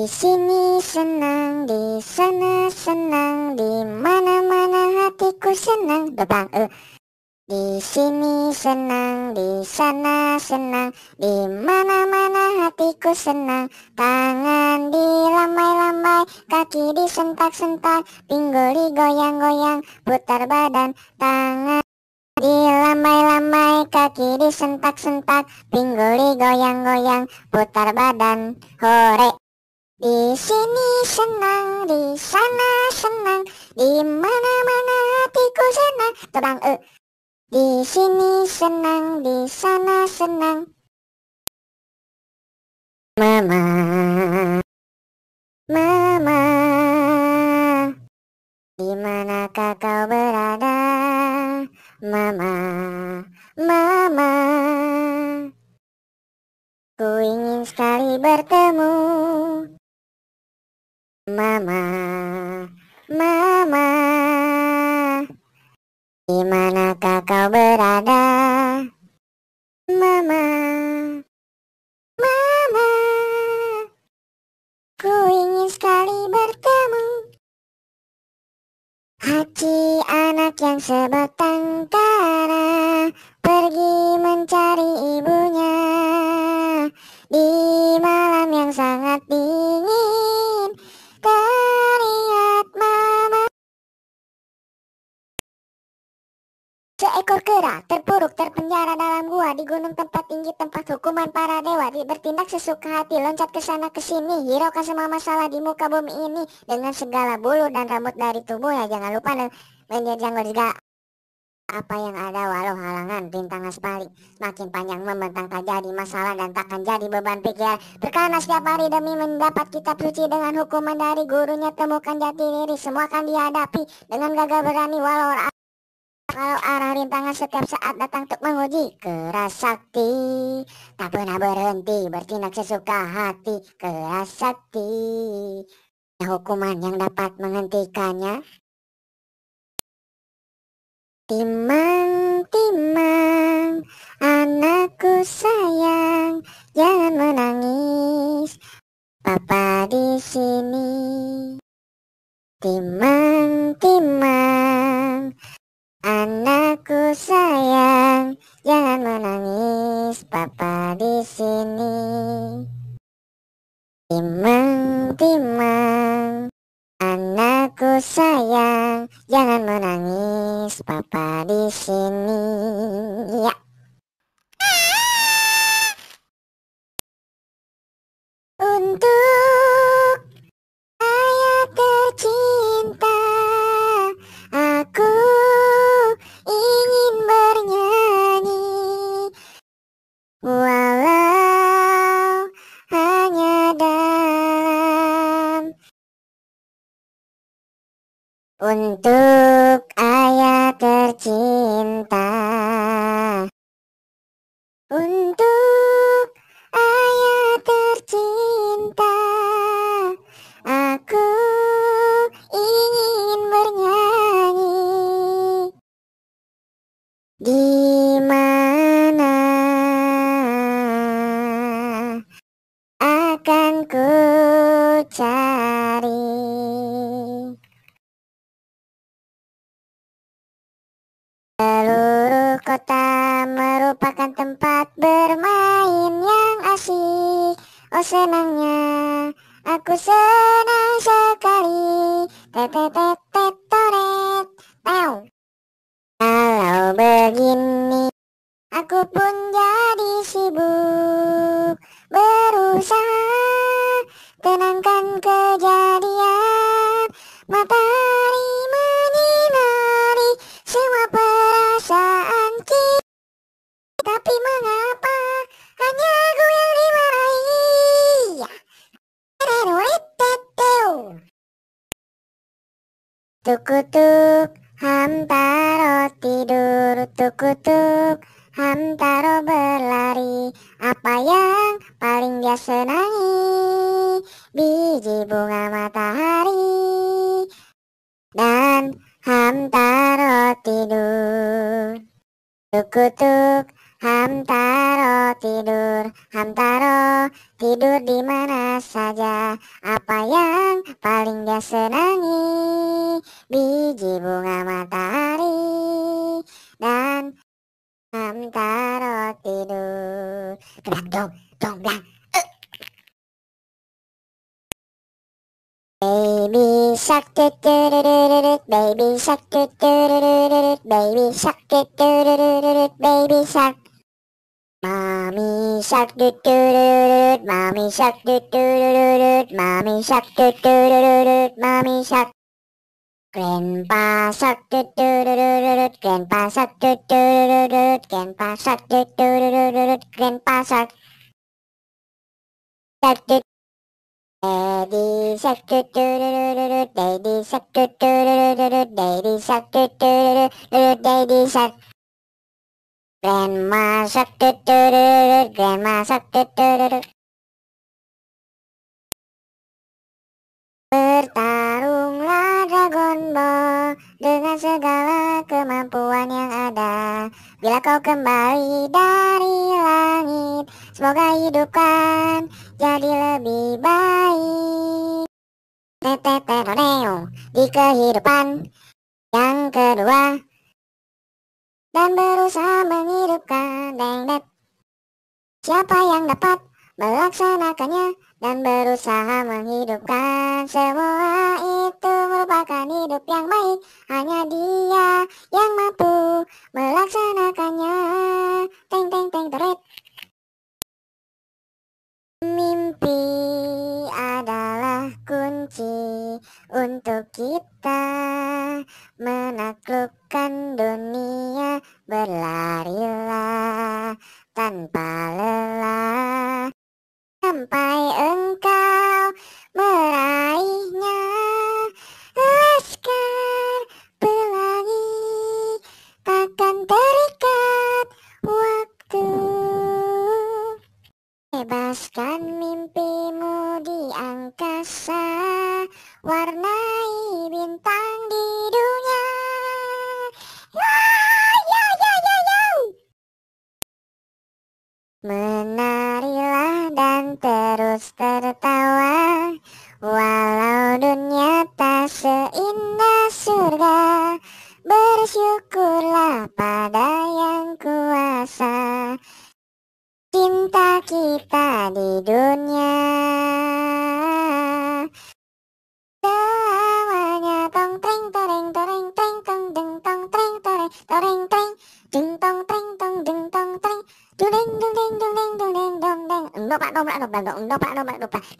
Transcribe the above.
Di sini senang, di sana senang, di mana-mana hatiku senang. Bebang, eh. Di sini senang, di sana senang, di mana-mana hatiku senang. Tangan dilambai-lambai, kaki disentak-sentak, pinggul digoyang-goyang, putar badan. Tangan dilambai-lambai, kaki disentak-sentak, pinggul digoyang-goyang, putar badan. Hore! Di sini senang, di sana senang, di mana-mana hatiku senang. Terang e. Eh. Di sini senang, di sana senang. Mama, mama, di mana kau berada? Mama, mama, ku ingin sekali bertemu. Mama, mama, di manakah kau berada? Mama, mama, ku ingin sekali bertemu. Hati anak yang sebab di gunung tempat tinggi tempat hukuman para dewa di bertindak sesuka hati loncat ke sana ke sini hiraukan semua masalah di muka bumi ini dengan segala bulu dan rambut dari tubuh ya jangan lupa dan menjajang juga apa yang ada walau halangan rintangan sebalik makin panjang membentang tak jadi masalah dan takkan jadi beban pikiran berkarena setiap hari demi mendapat kitab suci dengan hukuman dari gurunya temukan jati diri semua akan dihadapi dengan gagah berani walau kalau arah rintangan setiap saat datang untuk menguji Keras sakti Tak pernah berhenti Bertindak sesuka hati Keras sakti Hukuman yang dapat menghentikannya Timang, timang Anakku sayang Jangan menangis Papa di sini Timang, timang papa di sini. Timang, timang, anakku sayang, jangan menangis, papa di sini. Ya. untuk ayah tercinta untuk ayah tercinta aku ingin bernyanyi di mana akan ku cari senangnya Aku senang sekali Tetetetetoret Tau Kalau begini Aku pun jadi sibuk Berusaha Tenangkan kejadian Mata Tukutuk Hamtaro tidur tukutuk Hamtaro berlari Apa yang paling dia senangi Biji bunga matahari Dan Hamtaro tidur Tukutuk Hamtaro tidur, Hamtaro tidur di mana saja. Apa yang paling dia senangi? biji bunga matahari dan antara tidur kedak dong jomblang Baby shark do do do do do do baby shark do do do do do do baby shark do do do do do do baby shark Mommy shark do do do do do mommy shark do do do do do mommy shark do do do do do mommy shark Grandpa shark do do do do do do Grandpa shark do do do do do Grandpa shark do do do do do do Grandpa shark shark do Daddy shark do do do do do do Daddy shark do do do do do do Daddy shark do do do do do Daddy shark Grandma shark do do do do do Grandma shark do do do do Bertha dengan segala kemampuan yang ada. Bila kau kembali dari langit, semoga hidup kan jadi lebih baik. Tetetetoneo di kehidupan yang kedua dan berusaha menghidupkan dengdet. Siapa yang dapat melaksanakannya dan berusaha menghidupkan semua hidup yang baik hanya dia yang mampu melaksanakannya. Teng teng teng teret. Mimpi adalah kunci untuk kita menaklukkan dunia berlarilah tanpa lelah sampai engkau meraih mewarnai bintang di dunia. Wah, ya, ya, ya, ya. Menarilah dan terus tertawa, walau dunia tak seindah surga. Bersyukurlah pada yang kuasa Cinta kita di dunia bạn bạn bạn bạn bạn bạn bạn